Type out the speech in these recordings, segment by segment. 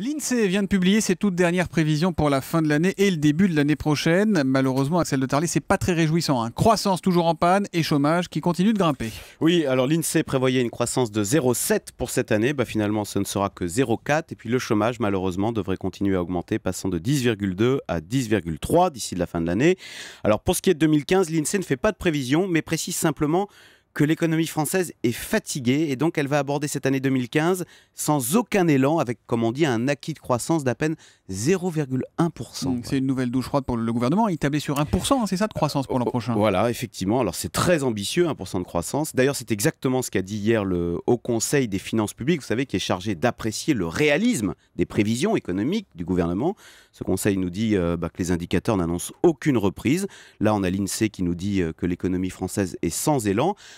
L'INSEE vient de publier ses toutes dernières prévisions pour la fin de l'année et le début de l'année prochaine. Malheureusement, Axel de Tarlé, c'est pas très réjouissant. Hein. Croissance toujours en panne et chômage qui continue de grimper. Oui, alors l'INSEE prévoyait une croissance de 0,7 pour cette année. Bah, finalement, ce ne sera que 0,4. Et puis le chômage, malheureusement, devrait continuer à augmenter, passant de 10,2 à 10,3 d'ici la fin de l'année. Alors pour ce qui est de 2015, l'INSEE ne fait pas de prévision, mais précise simplement que l'économie française est fatiguée et donc elle va aborder cette année 2015 sans aucun élan, avec, comme on dit, un acquis de croissance d'à peine 0,1%. Mm, c'est une nouvelle douche froide pour le gouvernement. Il tablait sur 1%, hein, c'est ça, de croissance pour l'an oh, oh, prochain Voilà, effectivement. Alors c'est très ambitieux, 1% de croissance. D'ailleurs, c'est exactement ce qu'a dit hier le Haut Conseil des finances publiques, vous savez, qui est chargé d'apprécier le réalisme des prévisions économiques du gouvernement. Ce Conseil nous dit euh, bah, que les indicateurs n'annoncent aucune reprise. Là, on a l'INSEE qui nous dit euh, que l'économie française est sans élan.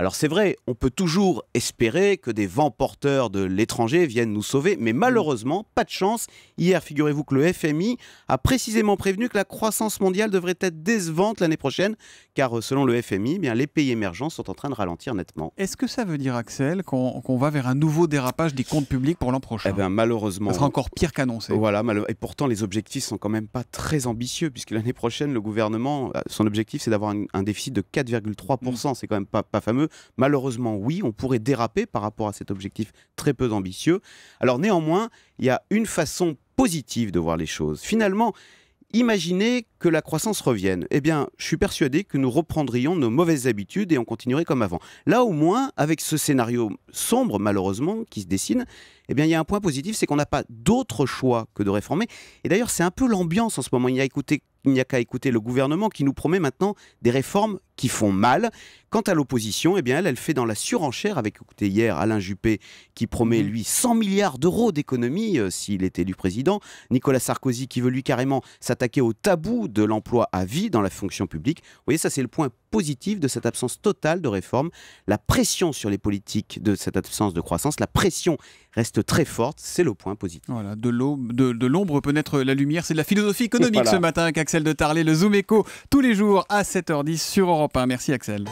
Alors c'est vrai, on peut toujours espérer que des vents porteurs de l'étranger viennent nous sauver, mais malheureusement, pas de chance. Hier, figurez-vous que le FMI a précisément prévenu que la croissance mondiale devrait être décevante l'année prochaine, car euh, selon le FMI, eh bien, les pays émergents sont en train de ralentir nettement. Est-ce que ça veut dire, Axel, qu'on va vers un nouveau dérapage des comptes publics pour l'an prochain Eh bien malheureusement. Ce sera encore pire qu'annoncé. Voilà, et pourtant les objectifs sont quand même pas très ambitieux, puisque l'année prochaine, le gouvernement, euh, son objectif c'est d'avoir un, déficit de 4,3%, mmh. c'est quand même pas fameux. Malheureusement, oui, on pourrait déraper par rapport à cet objectif très peu ambitieux. Alors néanmoins, il y a une façon positive de voir les choses. Finalement, imaginez que la croissance revienne. Eh bien, je suis persuadé que nous reprendrions nos mauvaises habitudes et on continuerait comme avant. Là, au moins, avec ce scénario sombre, malheureusement, qui se dessine, eh bien, il y a un point positif, c'est qu'on n'a pas d'autre choix que de réformer. Et d'ailleurs, c'est un peu l'ambiance en ce moment. Il y a écouté il n'y a qu'à écouter le gouvernement qui nous promet maintenant des réformes qui font mal. Quant à l'opposition, eh bien elle, fait dans la surenchère avec, écoutez, hier, Alain Juppé qui promet, mhm. lui, 100 milliards d'euros d'économie euh, s'il est élu président. Nicolas Sarkozy qui veut, lui, carrément s'attaquer au tabou de l'emploi à vie dans la fonction publique. Vous voyez, ça, c'est le point positive de cette absence totale de réforme. La pression sur les politiques de cette absence de croissance, la pression reste très forte, c'est le point positif. Voilà, de l'ombre peut naître la lumière, c'est la philosophie économique ce matin qu'Axel de Tarlet, le Zoom Echo, tous les jours à 7h10 sur Europe 1. Merci Axel.